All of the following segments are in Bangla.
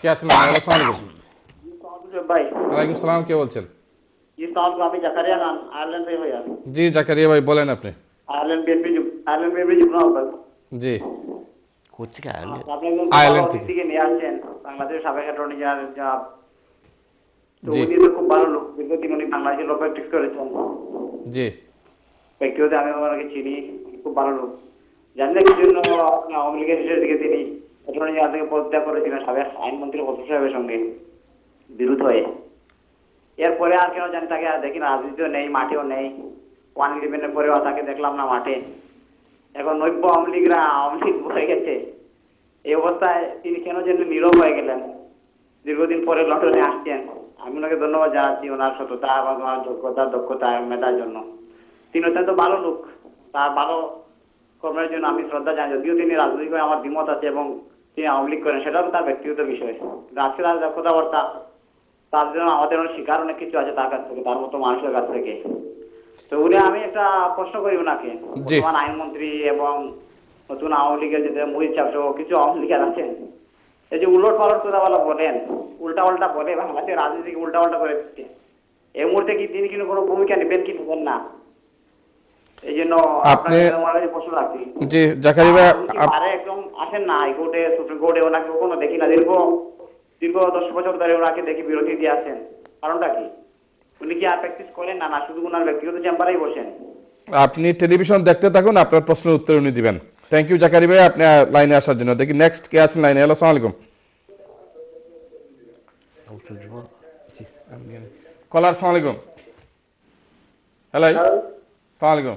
কে আছেন আলাইকুম সালাম কে বলছেন জি জাকারিয়া ভাই বলেন আপনি জি কোথেকে বাংলাদেশের সাবেক খুব ভালো লোক দীর্ঘদিন উনি বাংলাদেশে ল প্র্যাকটিস করেছেন জি আমি ওনাকে চিনি খুব ভালো লোক জানি না কি জন্য আওয়ামী লীগের শেষের দিকে তিনি থেকে পদত্যাগ করেছিলেন সাবেক আইনমন্ত্রী সাহেবের সঙ্গে বিরোধ হয়ে এরপরে আর কেন জানি তাকে আর দেখি রাজনীতিও নেই মাঠেও নেই ওয়ান ইলেভেনের পরেও তাকে দেখলাম না মাঠে এখন আওয়ামী লীগরা আওয়ামী লীগ হয়ে গেছে এই অবস্থায় তিনি কেন যেন নীরব হয়ে গেলেন দীর্ঘদিন পরে লন্ডনে আসছেন আমি ওনাকে ধন্যবাদ জানাচ্ছি ওনার সততা এবং ওনার যোগ্যতা দক্ষতা মেধার জন্য তিনি অত্যন্ত ভালো লোক তার ভালো কর্মের জন্য আমি শ্রদ্ধা জানি যদিও তিনি রাজনৈতিক আমার দ্বিমত আছে এবং তিনি আওয়ামী লীগ করেন সেটা তার ব্যক্তিগত বিষয় আজকে তার কথাবার্তা তার জন্য আমাদের অনেক শিকার অনেক কিছু আছে তার কাছ থেকে তার মতো মানুষের কাছ থেকে তো উনি আমি একটা প্রশ্ন করি ওনাকে বর্তমান আইনমন্ত্রী এবং নতুন আওয়ামী লীগের যে মহিল চাপ কিছু আওয়ামী লীগের আছেন এই যে উলট পালট কথা বলা বলেন উল্টা উল্টা বলে বাংলাদেশের রাজনীতিকে উল্টা উল্টা করে দিচ্ছে এই মুহূর্তে কি তিনি কিন্তু কোনো ভূমিকা নেবেন কি নেবেন না আপনি আরে একদম আসেন না ওনাকে দেখি না দশ বছর ধরে ওনাকে বিরতি দিয়ে কারণটা কি উনি কি আর প্র্যাকটিস করেন না না শুধু ব্যক্তিগত বসেন আপনি টেলিভিশন দেখতে থাকুন আপনার প্রশ্নের উত্তর উনি দিবেন থ্যাংক ইউ জাকারি ভাই আপনি লাইনে আসার জন্য দেখি নেক্সট কে আছেন লাইনে হ্যালো আসসালামু আলাইকুম কলার আসসালামু আলাইকুম হ্যালো আসসালামু আলাইকুম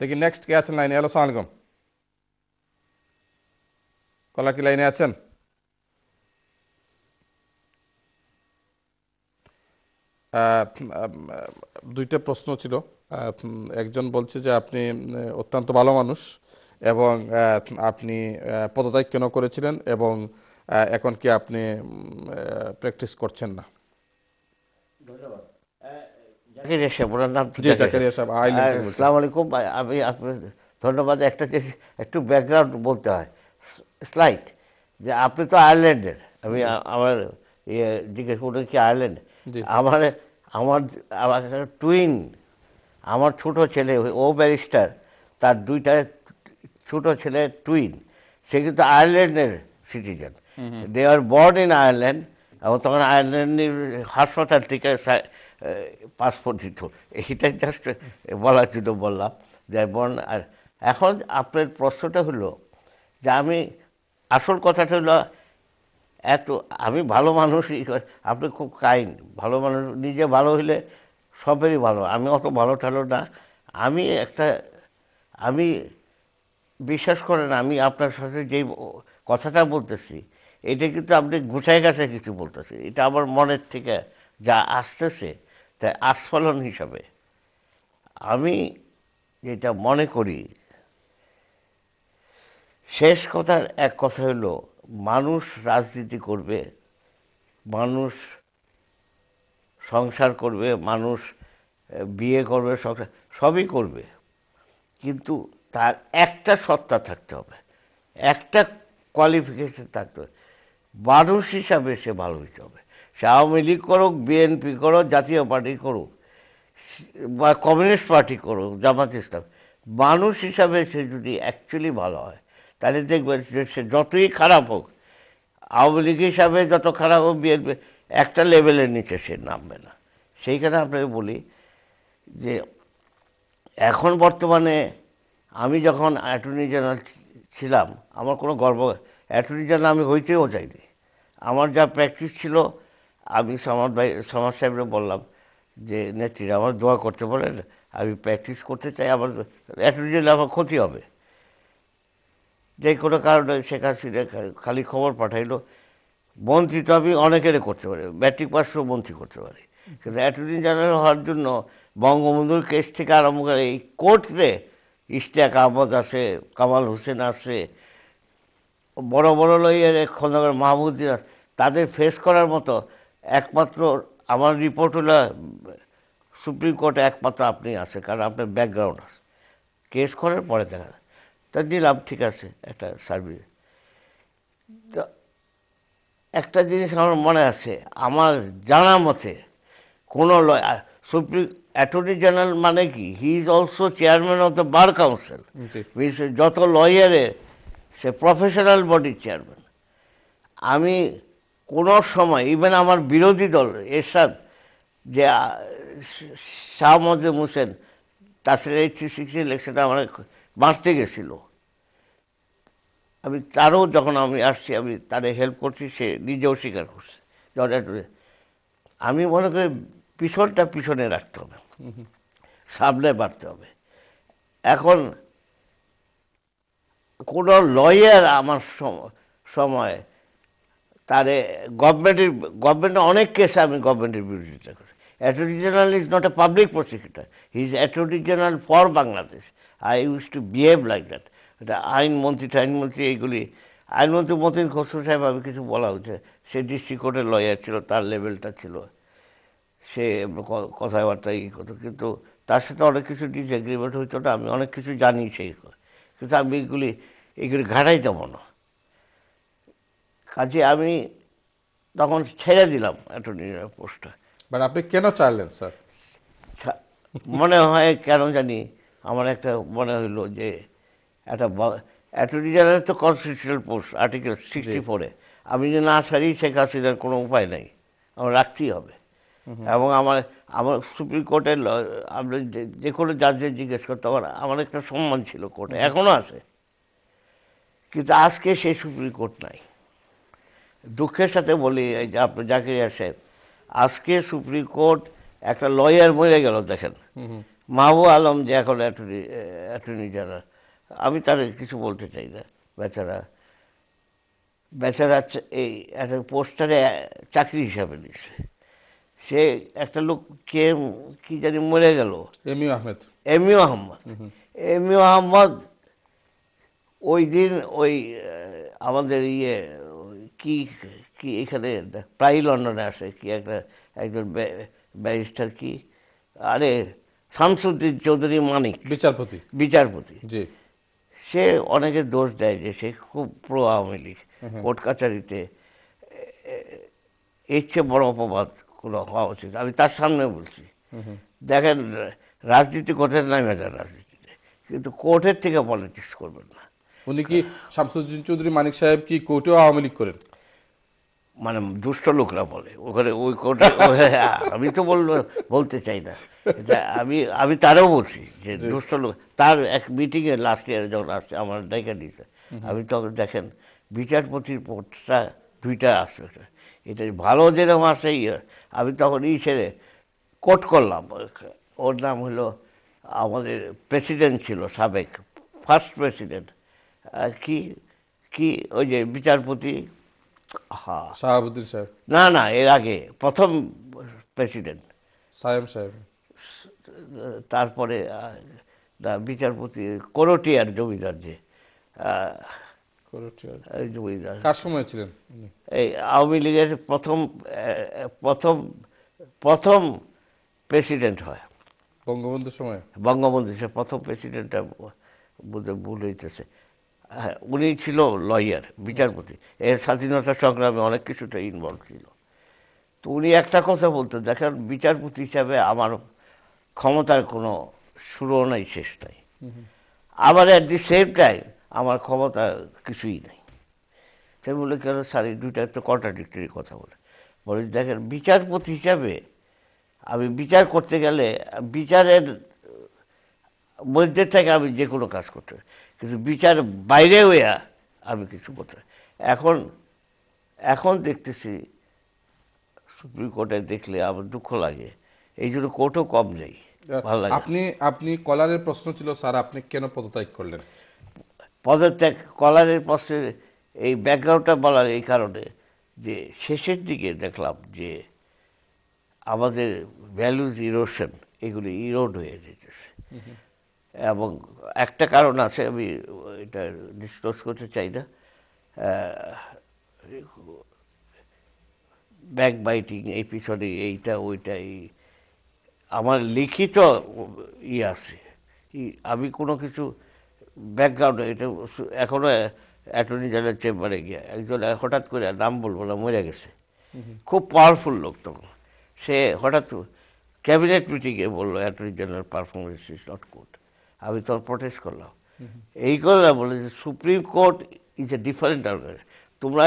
দেখি নেক্সট কে আছেন লাইনে হ্যালো সালাম কলা কি লাইনে আছেন দুইটা প্রশ্ন ছিল একজন বলছে যে আপনি অত্যন্ত ভালো মানুষ এবং আপনি পদত্যাগ কেন করেছিলেন এবং এখন কি আপনি প্র্যাকটিস করছেন না ধন্যবাদ আমি ধন্যবাদ একটা যে একটু ব্যাকগ্রাউন্ড বলতে হয় স্লাইট যে আপনি তো আয়ারল্যান্ডের আমি আমার ইয়ে জিজ্ঞেস করলেন কি আয়ারল্যান্ড আমার আমার আমার টুইন আমার ছোট ছেলে ও ব্যারিস্টার তার দুইটা ছোট ছেলে টুইন সে কিন্তু আয়ারল্যান্ডের citizen they are born in Ireland এবং তখন আয়ারল্যান্ডের হাসপাতাল থেকে পাসপোর্ট দিত এটা জাস্ট বলার জন্য বললাম বর্ণ আর এখন আপনার প্রশ্নটা হলো যে আমি আসল কথাটা হলো এত আমি ভালো মানুষ আপনি খুব কাইন্ড ভালো মানুষ নিজে ভালো হইলে সবেরই ভালো আমি অত ভালো ঠালো না আমি একটা আমি বিশ্বাস করেন আমি আপনার সাথে যেই কথাটা বলতেছি এটা কিন্তু আপনি গুছায় গাছে কিছু বলতেছি এটা আমার মনের থেকে যা আসতেছে তাই আস্ফলন হিসাবে আমি যেটা মনে করি শেষ কথার এক কথা হলো মানুষ রাজনীতি করবে মানুষ সংসার করবে মানুষ বিয়ে করবে সংসার সবই করবে কিন্তু তার একটা সত্তা থাকতে হবে একটা কোয়ালিফিকেশন থাকতে হবে মানুষ হিসাবে সে ভালো হইতে হবে আওয়ামী লীগ করুক বিএনপি করুক জাতীয় পার্টি করুক বা কমিউনিস্ট পার্টি করুক জামাত ইসলাম মানুষ হিসাবে সে যদি অ্যাকচুয়ালি ভালো হয় তাহলে দেখবেন যে সে যতই খারাপ হোক আওয়ামী লীগ হিসাবে যত খারাপ হোক বিএনপি একটা লেভেলের নিচে সে নামবে না সেইখানে আপনাকে বলি যে এখন বর্তমানে আমি যখন অ্যাটর্নি জেনারেল ছিলাম আমার কোনো গর্ব অ্যাটর্নি জেনারেল আমি হইতেও চাইনি আমার যা প্র্যাকটিস ছিল আমি সমাজ ভাই সমাজ সাহেবরে বললাম যে নেত্রীরা আমার দোয়া করতে বলেন আমি প্র্যাকটিস করতে চাই আমার অ্যাটর্নি আমার ক্ষতি হবে যে কোনো কারণে শেখ হাসিনা খালি খবর পাঠাইলো মন্ত্রী তো আমি অনেকের করতে পারি ম্যাট্রিক পাশও মন্ত্রী করতে পারি কিন্তু অ্যাটর্নি জেনারেল হওয়ার জন্য বঙ্গবন্ধুর কেস থেকে আরম্ভ করে এই কোর্টে ইশতিয়াক আহমদ আছে কামাল হোসেন আছে বড় বড় লইয়া খন্দকার মাহমুদ্দিন তাদের ফেস করার মতো একমাত্র আমার রিপোর্ট হলে সুপ্রিম কোর্টে একমাত্র আপনি আছে কারণ আপনার ব্যাকগ্রাউন্ড আছে কেস করার পরে দেখা যায় তা দিলাম ঠিক আছে একটা সার্ভিস তো একটা জিনিস আমার মনে আছে আমার জানা মতে কোনো সুপ্রিম অ্যাটর্নি জেনারেল মানে কি he is also chairman of the bar council যত লয়ারের সে প্রফেশনাল বডির চেয়ারম্যান আমি কোনো সময় ইভেন আমার বিরোধী দল এরশাদ যে শাহ মজুম হোসেন তার সঙ্গে থ্রি সিক্স ইলেকশনে আমার মারতে গেছিলো আমি তারও যখন আমি আসছি আমি তারে হেল্প করছি সে নিজেও স্বীকার করছে আমি মনে করি পিছনটা পিছনে রাখতে হবে সামনে বাড়তে হবে এখন কোনো লয়ার আমার সময় তাহলে গভর্নমেন্টের গভর্নমেন্ট অনেক কেসে আমি গভর্নমেন্টের বিরোধিতা করি attorney general is not a public prosecutor he is attorney general for Bangladesh I use to behave like that এটা আইনমন্ত্রী টাইনমন্ত্রী এইগুলি আইনমন্ত্রী মতিন খসরু সাহেব আমি কিছু বলা হচ্ছে সে ডিস্ট্রিক্ট কোর্টের লয়ার ছিল তার লেভেলটা ছিল সে কথাবার্তা ই করতো কিন্তু তার সাথে অনেক কিছু ডিসএগ্রিমেন্ট হইতো না আমি অনেক কিছু জানি সেই কিন্তু আমি এগুলি এগুলি ঘাটাইতাম না কাজে আমি তখন ছেড়ে দিলাম অ্যাটর্নি পোস্টটা বাট মানে আপনি কেন চাইলেন স্যার মনে হয় কেন জানি আমার একটা মনে হইলো যে একটা অ্যাটর্নি জেনারেল তো কনস্টিটিউশনাল পোস্ট আর্টিকেল সিক্সটি ফোরে আমি যে না সারি শেখ হাসিনার কোনো উপায় নাই আমার রাখতেই হবে এবং আমার আমার সুপ্রিম কোর্টের আমরা যে কোনো জাজের জিজ্ঞেস করতে আমার আমার একটা সম্মান ছিল কোর্টে এখনও আছে কিন্তু আজকে সেই সুপ্রিম কোর্ট নাই দুঃখের সাথে বলি এই যে আপনার জাকিরিয়া সাহেব আজকে সুপ্রিম কোর্ট একটা লয়ার মরে গেল দেখেন মাহবু আলম যে এখন অ্যাটর্নি অ্যাটর্নি যারা আমি তার কিছু বলতে চাই না বেচারা বেচারা এই একটা পোস্টারে চাকরি হিসাবে নিছে সে একটা লোক কে কি জানি মরে গেল এমিউ আহমেদ এমিউ আহমদ এমিউ আহমদ ওই দিন ওই আমাদের ইয়ে কি কি এখানে প্রায় লন্ডনে আসে কি একটা একজন ব্যারিস্টার কি আরে শামসুদ্দিন চৌধুরী মানিক বিচারপতি বিচারপতি জি সে অনেকে দোষ দেয় যে সে খুব প্রো আওয়ামী লীগ কোর্ট কাছারিতে এর চেয়ে বড় অপবাদ কোনো হওয়া উচিত আমি তার সামনে বলছি দেখেন রাজনীতি কোর্টের নামে যান রাজনীতিতে কিন্তু কোর্টের থেকে পলিটিক্স করবেন না উনি কি শামসুদ্দিন চৌধুরী মানিক সাহেব কি কোর্টেও আওয়ামী লীগ করেন মানে দুষ্ট লোকরা বলে ওখানে ওই কোর্টে হ্যাঁ, হ্যাঁ, আমি তো বললো বলতে চাই না আমি আমি তারও বলছি যে দুষ্ট লোক তার এক মিটিংয়ে লাস্ট ইয়ারে যখন আসছে আমার ডেকে দিয়েছে আমি তখন দেখেন বিচারপতির পোর্টটা দুইটা আসছে এটা ভালো যেরকম আসে ইয়ে, আমি তখন ই ছেড়ে কোট করলাম ওর নাম হলো আমাদের প্রেসিডেন্ট ছিল সাবেক ফার্স্ট প্রেসিডেন্ট কি কি ওই যে বিচারপতি শাহাবুদ্দিন সাহেব না না এর আগে প্রথম প্রেসিডেন্ট সাহেব সাহেব তারপরে বিচারপতি করটিয়ার জমিদার যে জমিদার কার সময় ছিলেন এই আওয়ামী লীগের প্রথম প্রথম প্রথম প্রেসিডেন্ট হয় বঙ্গবন্ধুর সময় বঙ্গবন্ধু সে প্রথম প্রেসিডেন্টটা বোধহয় ভুল হইতেছে হ্যাঁ উনি ছিল লয়ার বিচারপতি এর স্বাধীনতা সংগ্রামে অনেক কিছুতে ইনভলভ ছিল তো উনি একটা কথা বলতো দেখেন বিচারপতি হিসাবে আমার ক্ষমতার কোনো শুরু নাই শেষ নাই আবার অ্যাট দি সেম টাইম আমার ক্ষমতা কিছুই নাই সে বলে কেন স্যার এই দুইটা তো কন্ট্রাডিক্টরি কথা বলে বলে দেখেন বিচারপতি হিসাবে আমি বিচার করতে গেলে বিচারের মধ্যে থেকে আমি যে কোনো কাজ করতে কিন্তু বিচার বাইরে হইয়া আমি কিছু করতে এখন এখন দেখতেছি সুপ্রিম কোর্টে দেখলে আমার দুঃখ লাগে এই জন্য কোর্টও কম যাই ভালো লাগে আপনি আপনি কলারের প্রশ্ন ছিল স্যার আপনি কেন পদত্যাগ করলেন পদত্যাগ কলারের প্রশ্নের এই ব্যাকগ্রাউন্ডটা বলার এই কারণে যে শেষের দিকে দেখলাম যে আমাদের ভ্যালুজ ইরোশন এগুলি ইরোড হয়ে যেতেছে এবং একটা কারণ আছে আমি এটা ডিসক্লোজ করতে চাই না ব্যাক বাইটিং এই পিছনে এইটা ওইটাই আমার লিখিত ই আছে আমি কোনো কিছু ব্যাকগ্রাউন্ডে এটা এখনও অ্যাটর্নি জেনারেল চেম্বারে গিয়ে একজন হঠাৎ করে নাম বলবো না মরে গেছে খুব পাওয়ারফুল লোক তখন সে হঠাৎ ক্যাবিনেট মিটিংয়ে বললো attorney general performance is not good আমি তোর প্রটেস্ট করলাম এই কথা বলে যে supreme court is a different organ তোমরা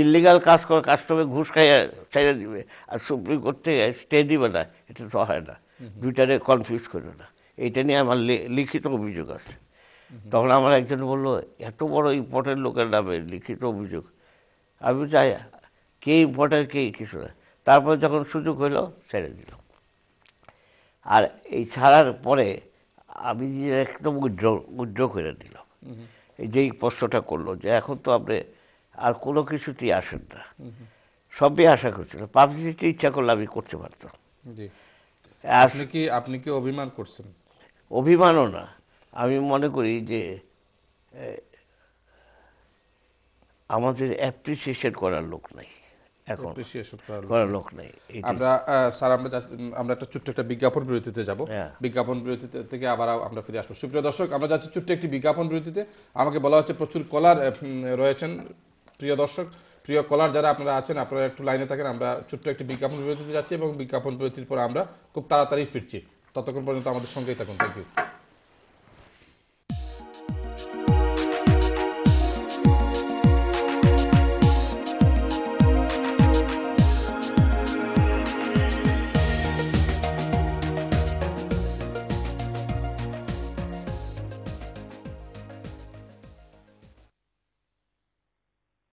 ইলিগাল কাজ করো কাস্টমে ঘুষ খাইয়া ছাইড়া দিবে আর সুপ্রিম কোর্ট থেকে স্টে দিবে না এটা তো হয় না দুইটারে কনফিউজ করবে না এটা নিয়ে আমার লিখিত অভিযোগ আছে তখন আমার একজন বললো এত বড় ইম্পর্টেন্ট লোকের নামে লিখিত অভিযোগ আমি চাই কে ইম্পর্টেন্ট কে কিছু না তারপরে যখন সুযোগ হইলো ছেড়ে দিল আর এই ছাড়ার পরে আমি একদম উজ্জ্বল উজ্জ্বল করে দিলাম এই যেই প্রশ্নটা করলো যে এখন তো আপনি আর কোনো কিছুতেই আসেন না সবই আশা করছিল পাবলিসিটি ইচ্ছা করলে আমি করতে পারতাম আপনি কি আপনি কি অভিমান করছেন অভিমানও না আমি মনে করি যে আমাদের অ্যাপ্রিসিয়েশন করার লোক নাই ছোট্ট বিজ্ঞাপন বিরতিতে আমাকে বলা হচ্ছে প্রচুর কলার রয়েছেন প্রিয় দর্শক প্রিয় কলার যারা আপনারা আছেন আপনারা একটু লাইনে থাকেন আমরা ছোট্ট একটি বিজ্ঞাপন বিরতিতে যাচ্ছি এবং বিজ্ঞাপন বিরতির পর আমরা খুব তাড়াতাড়ি ফিরছি ততক্ষণ পর্যন্ত আমাদের সঙ্গেই থাকুন থ্যাংক ইউ